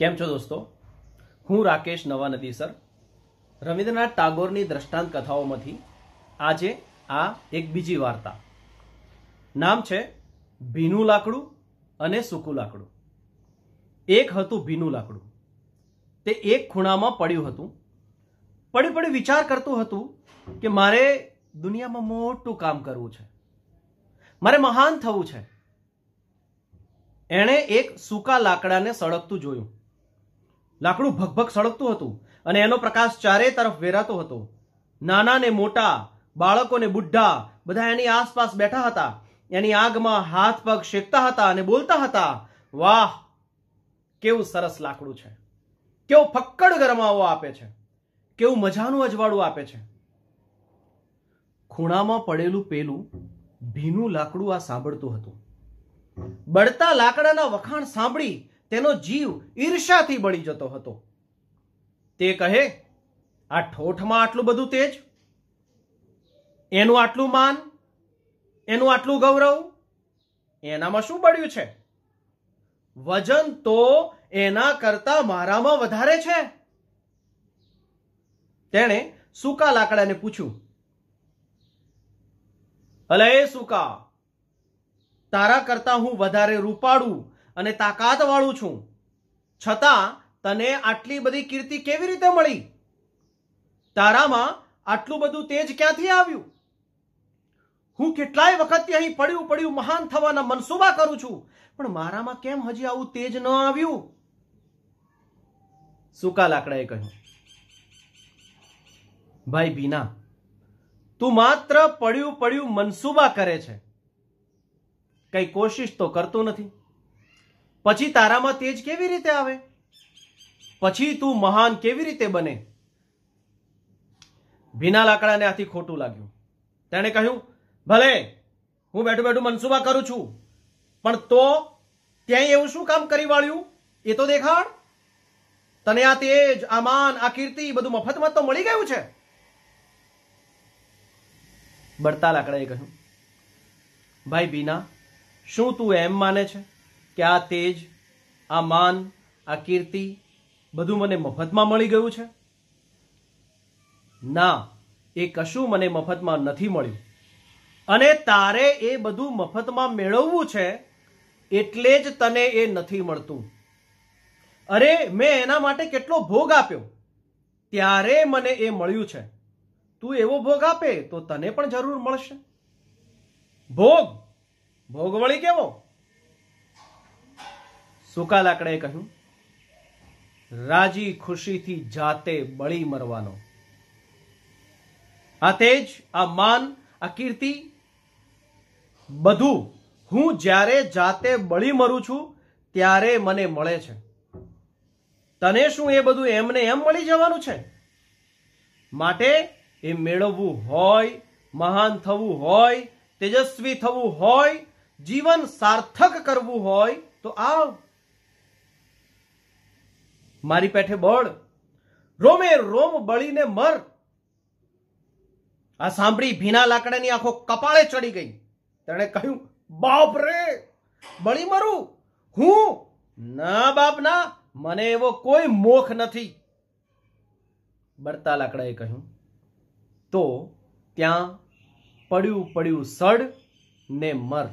કેમ છો દોસ્તો હું રાકેશ નવાનદી સર રવિન્દ્રનાથ ટાગોરની દ્રષ્ટાંત કથાઓમાંથી આજે આ એક બીજી વાર્તા નામ છે ભીનું લાકડું અને સૂકું લાકડું એક હતું ભીનું લાકડું તે એક ખૂણામાં પડ્યું હતું પડી પડી વિચાર કરતું હતું કે મારે દુનિયામાં મોટું કામ કરવું છે મારે મહાન થવું છે એણે એક સૂકા લાકડાને સળગતું જોયું લાકડું ભગભગ સળગતું હતું અને એનો પ્રકાશ ચારે તરફ વેરાતો હતો નાના ને મોટા બાળકો ને બુઢા બધા એની આસપાસ બેઠા હતા એની આગમાં હાથ પગ શેકતા હતા અને બોલતા હતા વાહ કેવું સરસ લાકડું છે કેવું ફક્કડ ગરમાવો આપે છે કેવું મજાનું અજવાળું આપે છે ખૂણામાં પડેલું પેલું ભીનું લાકડું આ સાંભળતું હતું બળતા લાકડાના વખાણ સાંભળી તેનો જીવ ઈર્ષાથી બળી જતો હતો તે કહે આ ઠોઠમાં આટલું બધું તેજ એનું આટલું માન એનું આટલું ગૌરવ એનામાં શું બળ્યું છે વજન તો એના કરતા મારામાં વધારે છે તેણે સૂકા લાકડાને પૂછ્યું અલે એ સૂકા તારા કરતા હું વધારે રૂપાડું અને તાકાતવાળું છું છતાં તને આટલી બધી કીર્તિ કેવી રીતે મળી તારામાં આટલું બધું તેજ ક્યાંથી આવ્યું હું કેટલાય વખત અહીં પડ્યું પડ્યું મહાન થવાના મનસૂબા કરું છું પણ મારામાં કેમ હજી આવું તેજ ન આવ્યું સુકા લાકડાએ કહ્યું ભાઈ બીના તું માત્ર પડ્યું પડ્યું મનસૂબા કરે છે કઈ કોશિશ તો કરતું નથી પછી તારામાં તેજ કેવી રીતે આવે પછી તું મહાન કેવી રીતે બને ભીના લાકડાને આથી ખોટું લાગ્યું તેણે કહ્યું ભલે હું બેઠું બેઠું મનસુબા કરું છું પણ તો ત્યાં એવું શું કામ કરી વાળ્યું એ તો દેખાડ તને આ તેજ આ માન આ કીર્તિ બધું મફતમાં તો મળી ગયું છે બળતા લાકડાએ કહ્યું ભાઈ બીના શું તું એમ માને છે કે આ તેજ આ માન આ કીર્તિ બધું મને મફતમાં મળી ગયું છે ના એ કશું મને મફતમાં નથી મળ્યું અને તારે એ બધું મફતમાં મેળવવું છે એટલે જ તને એ નથી મળતું અરે મેં એના માટે કેટલો ભોગ આપ્યો ત્યારે મને એ મળ્યું છે તું એવો ભોગ આપે તો તને પણ જરૂર મળશે ભોગ ભોગ વળી કેવો સુકા લાકડાએ કહ્યું રાજી ખુશીથી જાતે બળી મરવાનો આ તેજ આ માન આ કીર્તિ બધું હું જ્યારે જાતે બળી મરું છું ત્યારે મને મળે છે તને શું એ બધું એમને એમ મળી જવાનું છે માટે એ મેળવવું હોય મહાન થવું હોય તેજસ્વી થવું હોય જીવન સાર્થક કરવું હોય તો આ મારી પેઠે બળ રોમે રોમ બળીને મર આ સાંભળી ભીના લાકડાની આંખો કપાળે ચડી ગઈ તેણે કહ્યું બાપ રે બળી મરું હું ના બાપ ના મને એવો કોઈ મોખ નથી બળતા લાકડાએ કહ્યું તો ત્યાં પડ્યું પડ્યું સડ ને મર